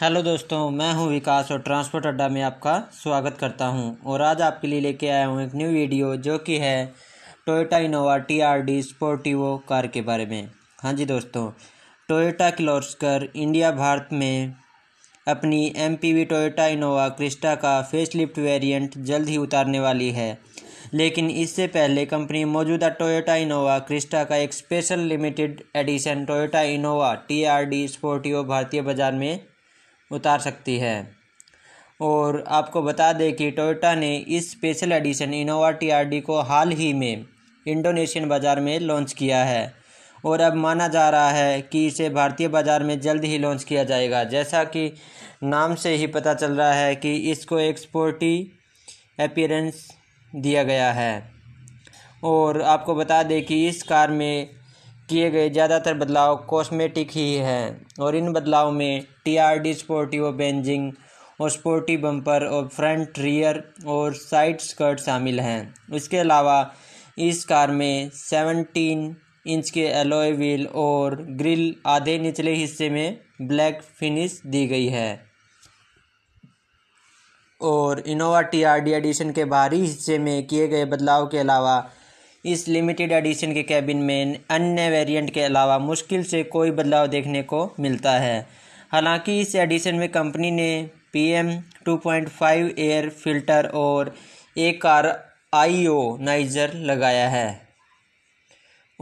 hello दोस्तों मैं हूं विकास और ट्रांसपोर्ट अड्डा में आपका स्वागत करता हूं और आज आपके लिए लेके आया हूं एक न्यू वीडियो जो कि है Toyota Innova T R D Sportivo car के बारे में हाँ जी दोस्तों टोयोटा क्लोर्सकर इंडिया भारत में अपनी M P V Toyota Innova Crysta का फेसलिफ्ट वेरियंट जल्द ही उतारने वाली है लेकिन इससे पहले कंपनी मौजूदा टोयोटा इनोवा क्रिस्टा का एक special limited edition Toyota Innova T R D Sportivo भारतीय बाज़ार में उतार सकती है और आपको बता दें कि टोयोटा ने इस स्पेशल एडिशन इनोवा टी को हाल ही में इंडोनेशियन बाज़ार में लॉन्च किया है और अब माना जा रहा है कि इसे भारतीय बाज़ार में जल्द ही लॉन्च किया जाएगा जैसा कि नाम से ही पता चल रहा है कि इसको एक स्पोर्टी अपीयरेंस दिया गया है और आपको बता दें कि इस कार में किए गए ज़्यादातर बदलाव कॉस्मेटिक ही हैं और इन बदलाव में टी आर डी स्पोर्टिव बेंजिंग और स्पोर्टी बम्पर और फ्रंट रियर और साइड स्कर्ट शामिल हैं इसके अलावा इस कार में सेवनटीन इंच के एलोए व्हील और ग्रिल आधे निचले हिस्से में ब्लैक फिनिश दी गई है और Innova T R D edition के बाहरी हिस्से में किए गए बदलाव के अलावा इस लिमिटेड एडिशन के कैबिन में अन्य वेरिएंट के अलावा मुश्किल से कोई बदलाव देखने को मिलता है हालांकि इस एडिशन में कंपनी ने P M two point five air filter और एक कार आई ओ नाइजर लगाया है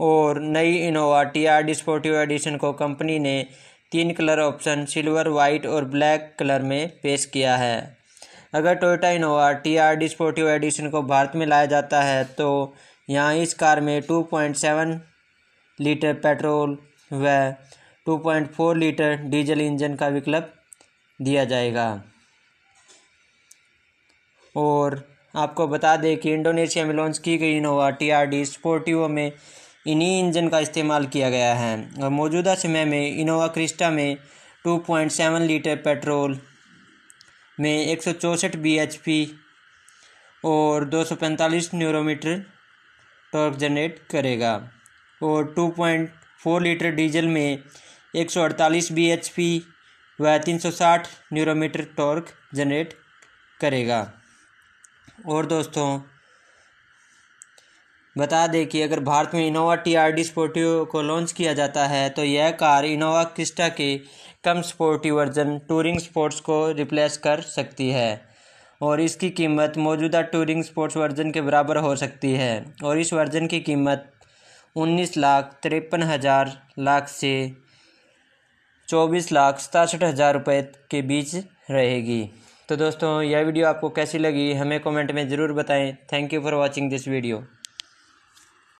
और नई Innova T R D Sportivo edition को कंपनी ने तीन कलर ऑप्शन सिल्वर वाइट और ब्लैक कलर में पेश किया है अगर Toyota Innova T R D Sportivo edition को भारत में लाया जाता है तो यहाँ इस कार में two point seven litre petrol व two point four litre diesel engine का विकल्प दिया जाएगा और आपको बता दें कि इंडोनेशिया में लॉन्च की गई Innova T R D Sportivo में इन्हीं इंजन का इस्तेमाल किया गया है और मौजूदा समय में इनोवा क्रिस्टा में two point seven litre petrol में एक सौ चौंसठ बी एच पी और दो सौ पैंतालीस न्यूरोमीटर टॉर्क जनरेट करेगा और 2.4 लीटर डीजल में 148 बीएचपी व 360 न्यूरोमीटर टॉर्क जनरेट करेगा और दोस्तों बता दें कि अगर भारत में Innova T R D Sportivo को लॉन्च किया जाता है तो यह कार इनोवा क्रिस्टा के कम स्पोर्टिव वर्जन टूरिंग स्पोर्ट्स को रिप्लेस कर सकती है और इसकी कीमत मौजूदा टूरिंग स्पोर्ट्स वर्जन के बराबर हो सकती है और इस वर्जन की कीमत उन्नीस लाख तिरपन हज़ार लाख से चौबीस लाख सतासठ हज़ार रुपये के बीच रहेगी तो दोस्तों यह वीडियो आपको कैसी लगी हमें कमेंट में ज़रूर बताएं thank you for watching this video